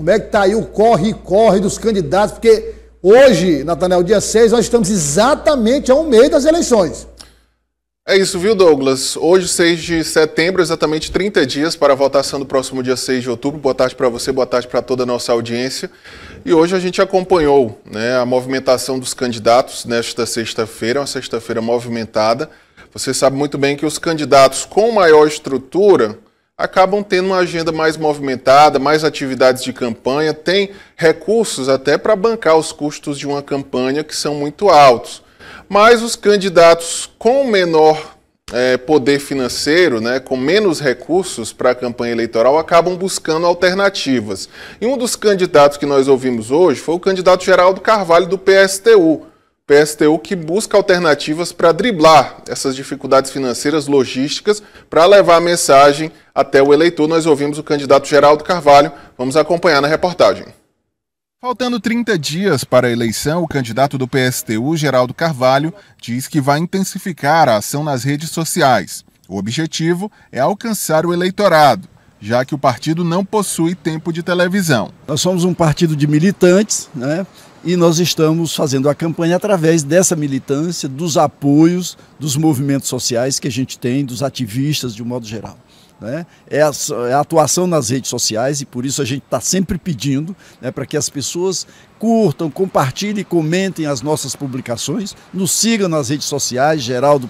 Como é que está aí o corre e corre dos candidatos? Porque hoje, Natanel, dia 6, nós estamos exatamente a um mês das eleições. É isso, viu, Douglas? Hoje, 6 de setembro, exatamente 30 dias para a votação do próximo dia 6 de outubro. Boa tarde para você, boa tarde para toda a nossa audiência. E hoje a gente acompanhou né, a movimentação dos candidatos nesta sexta-feira, é uma sexta-feira movimentada. Você sabe muito bem que os candidatos com maior estrutura acabam tendo uma agenda mais movimentada, mais atividades de campanha, tem recursos até para bancar os custos de uma campanha que são muito altos. Mas os candidatos com menor é, poder financeiro, né, com menos recursos para a campanha eleitoral, acabam buscando alternativas. E um dos candidatos que nós ouvimos hoje foi o candidato Geraldo Carvalho do PSTU. PSTU que busca alternativas para driblar essas dificuldades financeiras, logísticas, para levar a mensagem até o eleitor. Nós ouvimos o candidato Geraldo Carvalho. Vamos acompanhar na reportagem. Faltando 30 dias para a eleição, o candidato do PSTU, Geraldo Carvalho, diz que vai intensificar a ação nas redes sociais. O objetivo é alcançar o eleitorado, já que o partido não possui tempo de televisão. Nós somos um partido de militantes, né? e nós estamos fazendo a campanha através dessa militância, dos apoios dos movimentos sociais que a gente tem, dos ativistas de um modo geral. Né? É, a, é, a, atuação nas redes sociais e por isso a gente está sempre pedindo né, para que as pessoas curtam, compartilhem, comentem as nossas publicações, nos sigam nas redes sociais, Geraldo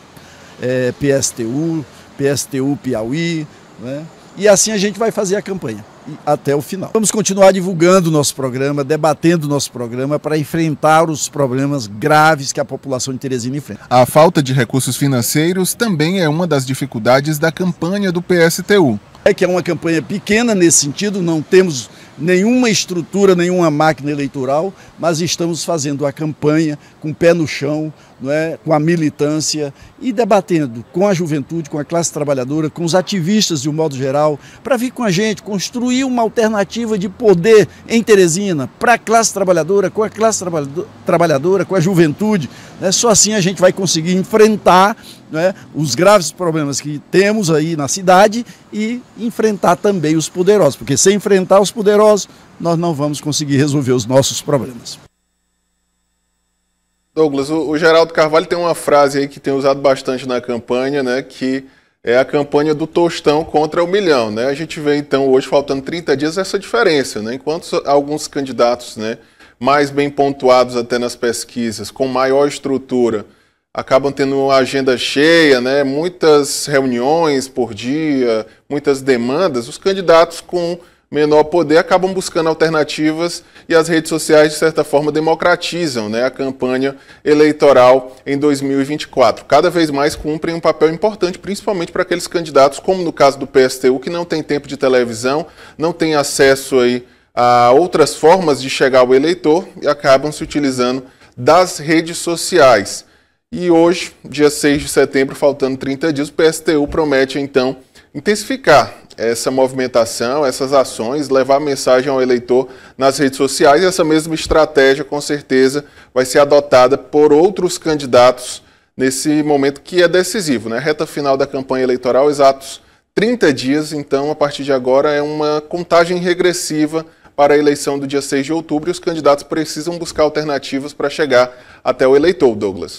é, PSTU, PSTU Piauí, né? e assim a gente vai fazer a campanha até o final. Vamos continuar divulgando o nosso programa, debatendo o nosso programa para enfrentar os problemas graves que a população de Teresina enfrenta. A falta de recursos financeiros também é uma das dificuldades da campanha do PSTU. É que é uma campanha pequena nesse sentido, não temos nenhuma estrutura, nenhuma máquina eleitoral, mas estamos fazendo a campanha com o pé no chão, não é, com a militância e debatendo com a juventude, com a classe trabalhadora, com os ativistas de um modo geral, para vir com a gente construir uma alternativa de poder em Teresina, para a classe trabalhadora, com a classe trabalhadora, com a juventude. Né? Só assim a gente vai conseguir enfrentar né, os graves problemas que temos aí na cidade e enfrentar também os poderosos, porque sem enfrentar os poderosos, nós não vamos conseguir resolver os nossos problemas. Douglas, o, Geraldo Carvalho tem uma frase aí que tem usado bastante na campanha, né? Que é a campanha do tostão contra o milhão, né? A gente vê então hoje faltando 30 dias essa diferença, né? Enquanto alguns candidatos, né, mais bem pontuados até nas pesquisas, com maior estrutura, acabam tendo uma agenda cheia, né? Muitas reuniões por dia, muitas demandas. Os candidatos com menor poder acabam buscando alternativas e as redes sociais, de certa forma, democratizam né, a campanha eleitoral em 2024. Cada vez mais cumprem um papel importante, principalmente para aqueles candidatos, como no caso do PSTU, que não tem tempo de televisão, não tem acesso aí a outras formas de chegar ao eleitor e acabam se utilizando das redes sociais. E hoje, dia 6 de setembro, faltando 30 dias, o PSTU promete então intensificar essa movimentação, essas ações, levar a mensagem ao eleitor nas redes sociais. E essa mesma estratégia, com certeza, vai ser adotada por outros candidatos nesse momento que é decisivo, né? Reta final da campanha eleitoral, exatos 30 dias. Então, a partir de agora, é uma contagem regressiva para a eleição do dia 6 de outubro e os candidatos precisam buscar alternativas para chegar até o eleitor, Douglas.